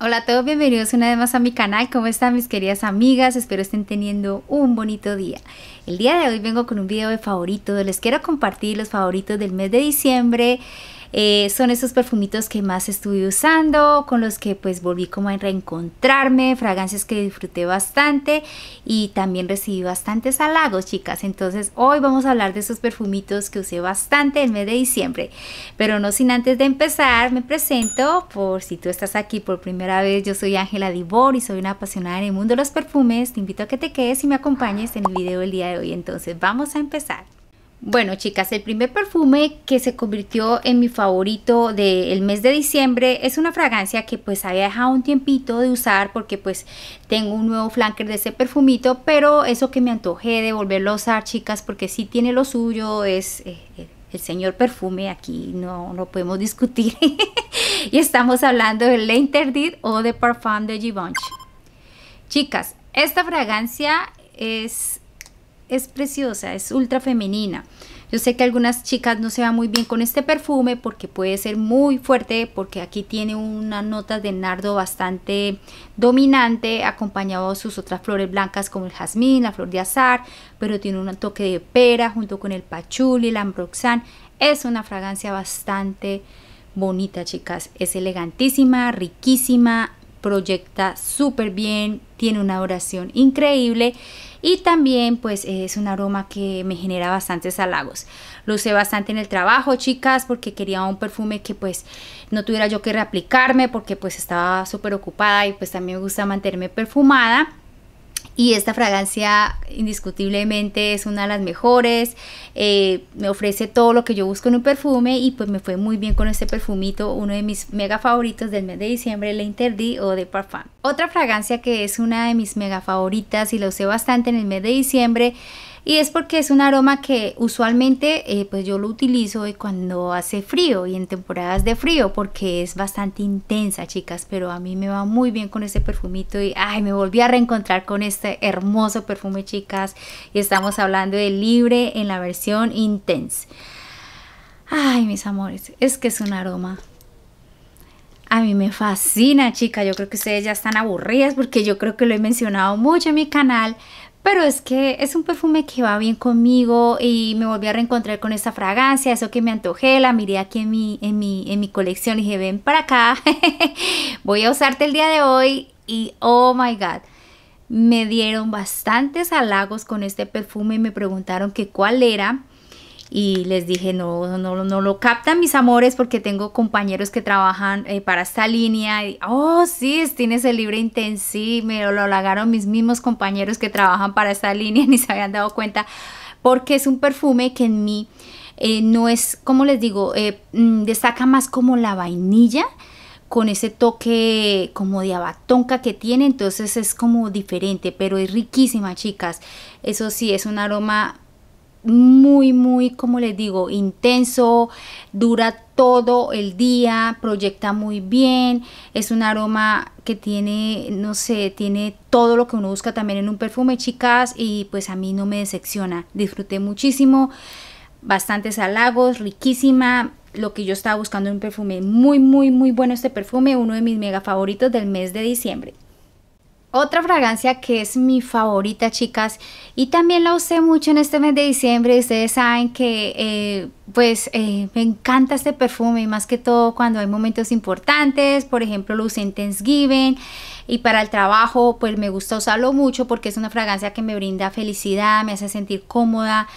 Hola a todos, bienvenidos una vez más a mi canal. ¿Cómo están mis queridas amigas? Espero estén teniendo un bonito día. El día de hoy vengo con un video de favoritos. Les quiero compartir los favoritos del mes de diciembre eh, son esos perfumitos que más estuve usando, con los que pues volví como a reencontrarme, fragancias que disfruté bastante y también recibí bastantes halagos, chicas. Entonces hoy vamos a hablar de esos perfumitos que usé bastante el mes de diciembre. Pero no sin antes de empezar, me presento por si tú estás aquí por primera vez. Yo soy Ángela Dibor y soy una apasionada en el mundo de los perfumes. Te invito a que te quedes y me acompañes en el video del día de hoy. Entonces vamos a empezar. Bueno chicas, el primer perfume que se convirtió en mi favorito del mes de diciembre es una fragancia que pues había dejado un tiempito de usar porque pues tengo un nuevo flanker de ese perfumito, pero eso que me antojé de volverlo a usar chicas porque sí tiene lo suyo, es eh, eh, el señor perfume, aquí no, lo podemos discutir y estamos hablando del Le Interdit o de Parfum de Givenchy. Chicas, esta fragancia es es preciosa, es ultra femenina. Yo sé que algunas chicas no se van muy bien con este perfume porque puede ser muy fuerte, porque aquí tiene una nota de nardo bastante dominante, acompañado de sus otras flores blancas como el jazmín, la flor de azar, pero tiene un toque de pera junto con el pachuli, el ambroxan. Es una fragancia bastante bonita, chicas. Es elegantísima, riquísima, proyecta súper bien, tiene una oración increíble y también pues es un aroma que me genera bastantes halagos. Lo usé bastante en el trabajo, chicas, porque quería un perfume que pues no tuviera yo que reaplicarme porque pues estaba súper ocupada y pues también me gusta mantenerme perfumada. Y esta fragancia indiscutiblemente es una de las mejores, eh, me ofrece todo lo que yo busco en un perfume y pues me fue muy bien con este perfumito, uno de mis mega favoritos del mes de diciembre, Le Interdit o de Parfum. Otra fragancia que es una de mis mega favoritas y la usé bastante en el mes de diciembre y es porque es un aroma que usualmente eh, pues yo lo utilizo cuando hace frío y en temporadas de frío porque es bastante intensa, chicas, pero a mí me va muy bien con este perfumito y ay, me volví a reencontrar con este hermoso perfume, chicas. Y estamos hablando de Libre en la versión Intense. Ay, mis amores, es que es un aroma a mí me fascina, chica. Yo creo que ustedes ya están aburridas porque yo creo que lo he mencionado mucho en mi canal. Pero es que es un perfume que va bien conmigo y me volví a reencontrar con esta fragancia, eso que me antojé, la miré aquí en mi, en mi, en mi colección y dije, ven para acá, voy a usarte el día de hoy y oh my god. Me dieron bastantes halagos con este perfume y me preguntaron que cuál era y les dije, no, no, no lo captan mis amores porque tengo compañeros que trabajan eh, para esta línea. Y, oh, sí, tienes el libre intensivo, me lo halagaron mis mismos compañeros que trabajan para esta línea, ni se habían dado cuenta, porque es un perfume que en mí eh, no es, como les digo, eh, mm, destaca más como la vainilla con ese toque como de abatonca que tiene, entonces es como diferente, pero es riquísima, chicas. Eso sí, es un aroma muy, muy, como les digo, intenso, dura todo el día, proyecta muy bien, es un aroma que tiene, no sé, tiene todo lo que uno busca también en un perfume, chicas, y pues a mí no me decepciona, disfruté muchísimo, bastantes halagos, riquísima, lo que yo estaba buscando en un perfume, muy, muy, muy bueno este perfume, uno de mis mega favoritos del mes de diciembre. Otra fragancia que es mi favorita, chicas, y también la usé mucho en este mes de diciembre. Ustedes saben que, eh, pues, eh, me encanta este perfume, y más que todo cuando hay momentos importantes. Por ejemplo, lo usé en Thanksgiving y para el trabajo, pues me gusta usarlo mucho porque es una fragancia que me brinda felicidad, me hace sentir cómoda.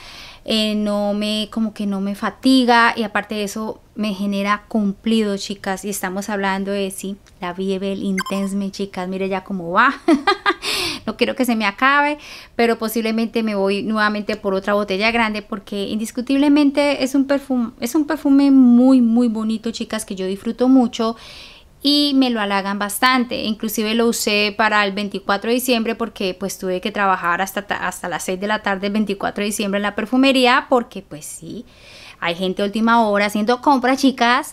Eh, no me como que no me fatiga y aparte de eso me genera cumplido chicas y estamos hablando de sí, la Bibel Intense me chicas, mire ya cómo va no quiero que se me acabe pero posiblemente me voy nuevamente por otra botella grande porque indiscutiblemente es un perfume es un perfume muy muy bonito chicas que yo disfruto mucho y me lo halagan bastante. Inclusive lo usé para el 24 de diciembre porque pues tuve que trabajar hasta, hasta las 6 de la tarde el 24 de diciembre en la perfumería porque pues sí, hay gente última hora haciendo compras, chicas.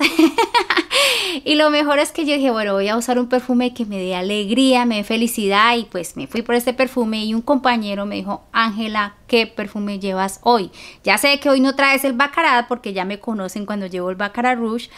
y lo mejor es que yo dije, bueno, voy a usar un perfume que me dé alegría, me dé felicidad y pues me fui por este perfume y un compañero me dijo, Ángela, ¿qué perfume llevas hoy? Ya sé que hoy no traes el Baccarat porque ya me conocen cuando llevo el Baccarat Rouge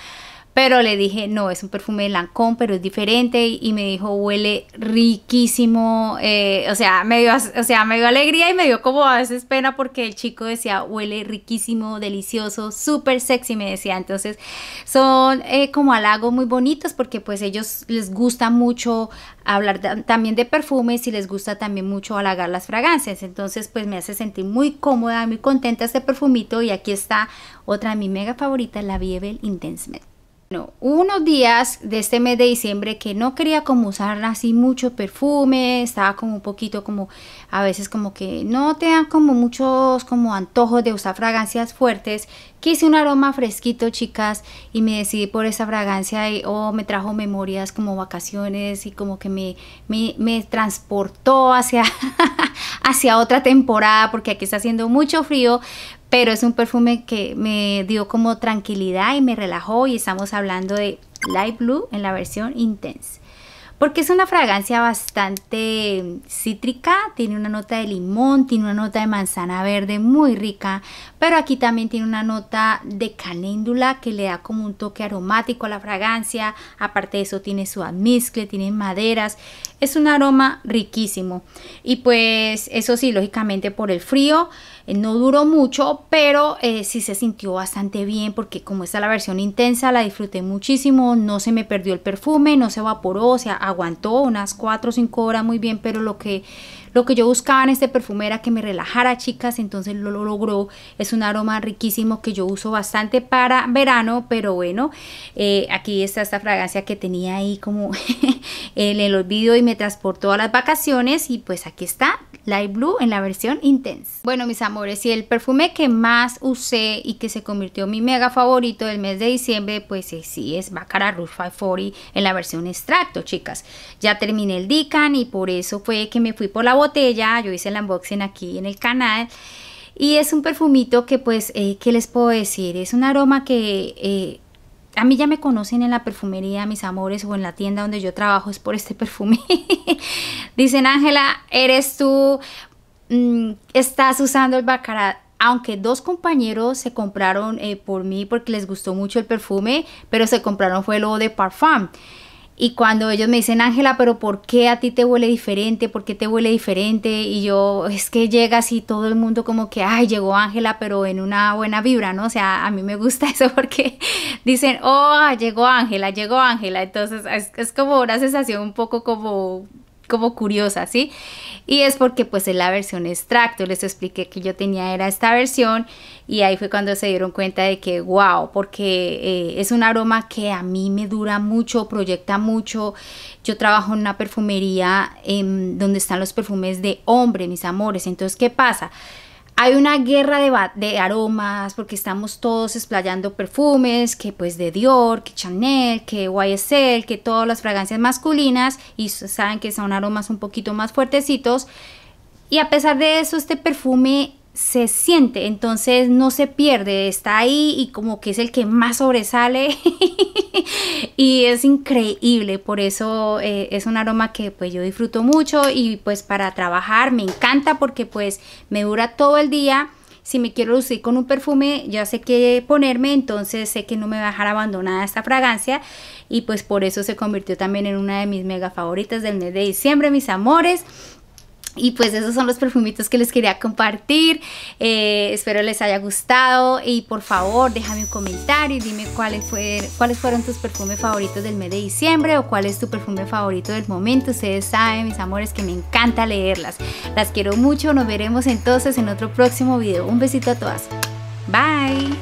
pero le dije, no, es un perfume de Lancôme, pero es diferente. Y, me dijo, huele riquísimo. Eh, o, sea, me dio, o sea, me dio alegría y me dio como a veces pena porque el chico decía, huele riquísimo, delicioso, súper sexy, me decía. Entonces, son eh, como halagos muy bonitos porque pues ellos les gusta mucho hablar también de perfumes y les gusta también mucho halagar las fragancias. Entonces, pues me hace sentir muy cómoda, muy contenta este perfumito. Y aquí está otra de mi mega favorita la Vievel Intense bueno, unos días de este mes de diciembre que no quería como usar así mucho perfume, estaba como un poquito como a veces como que no te dan como muchos como antojos de usar fragancias fuertes. Quise un aroma fresquito, chicas, y me decidí por esa fragancia y oh, me trajo memorias como vacaciones y como que me, me, me transportó hacia, hacia otra temporada porque aquí está haciendo mucho frío, pero es un perfume que me dio como tranquilidad y me relajó y estamos hablando de Light Blue en la versión Intense. Porque es una fragancia bastante cítrica, tiene una nota de limón, tiene una nota de manzana verde muy rica, pero aquí también tiene una nota de caléndula que le da como un toque aromático a la fragancia. Aparte de eso tiene su almizcle, tiene maderas. Es un aroma riquísimo. Y pues eso sí, lógicamente por el frío eh, no duró mucho, pero eh, sí se sintió bastante bien porque como está la versión intensa, la disfruté muchísimo, no se me perdió el perfume, no se evaporó, o sea, aguantó unas 4 o 5 horas muy bien, pero lo que lo que yo buscaba en este perfume era que me relajara, chicas, entonces lo, logró. Es un aroma riquísimo que yo uso bastante para verano, pero bueno, eh, aquí está esta fragancia que tenía ahí como en el olvido y me transportó a las vacaciones y pues aquí está. Light Blue en la versión Intense. Bueno, mis amores, y el perfume que más usé y que se convirtió en mi mega favorito del mes de diciembre, pues sí, es Baccarat Rouge 540 en la versión extracto, chicas. Ya terminé el Dican y por eso fue que me fui por la botella, yo hice el unboxing aquí en el canal. Y es un perfumito que pues, eh, ¿qué les puedo decir? Es un aroma que... Eh, a mí ya me conocen en la perfumería, mis amores, o en la tienda donde yo trabajo, es por este perfume. Dicen, Ángela, eres tú, mm, estás usando el Baccarat. Aunque dos compañeros se compraron eh, por mí porque les gustó mucho el perfume, pero se compraron fue lo de Parfum. Y cuando ellos me dicen, Ángela, pero ¿por qué a ti te huele diferente? ¿Por qué te huele diferente? Y yo, es que llega así todo el mundo como que, ay, llegó Ángela, pero en una buena vibra, ¿no? O sea, a mí me gusta eso porque dicen, oh, llegó Ángela, llegó Ángela. Entonces es como una sensación un poco como como curiosa, ¿sí? Y es porque pues en la versión extracto, les expliqué que yo tenía era esta versión y ahí fue cuando se dieron cuenta de que wow, porque eh, es un aroma que a mí me dura mucho, proyecta mucho. Yo trabajo en una perfumería en em, donde están los perfumes de hombre, mis amores, entonces ¿qué pasa? Hay una guerra de, aromas porque estamos todos explayando perfumes, que pues de Dior, que Chanel, que YSL, que todas las fragancias masculinas y saben que son aromas un poquito más fuertecitos. Y a pesar de eso, este perfume se siente, entonces no se pierde, está ahí y como que es el que más sobresale y es increíble, por eso eh, es un aroma que pues yo disfruto mucho y pues para trabajar me encanta porque pues me dura todo el día, si me quiero lucir con un perfume ya sé qué ponerme, entonces sé que no me va a dejar abandonada esta fragancia y pues por eso se convirtió también en una de mis mega favoritas del mes de diciembre, mis amores, y pues esos son los perfumitos que les quería compartir. Eh, espero les haya gustado. Y por favor, déjame un comentario y dime cuáles, cuáles fueron tus perfumes favoritos del mes de diciembre o cuál es tu perfume favorito del momento. Ustedes saben, mis amores, que me encanta leerlas. Las quiero mucho. Nos veremos entonces en otro próximo video. Un besito a todas. Bye.